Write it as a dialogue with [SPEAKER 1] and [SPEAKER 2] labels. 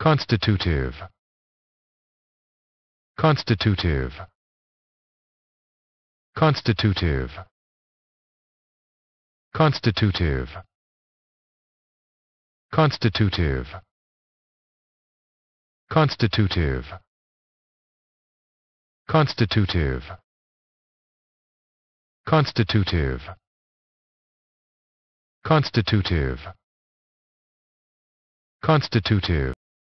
[SPEAKER 1] Constitutive. Constitutive. Constitutive. Constitutive. Constitutive. Constitutive. Constitutive. Constitutive. Constitutive. Constitutive.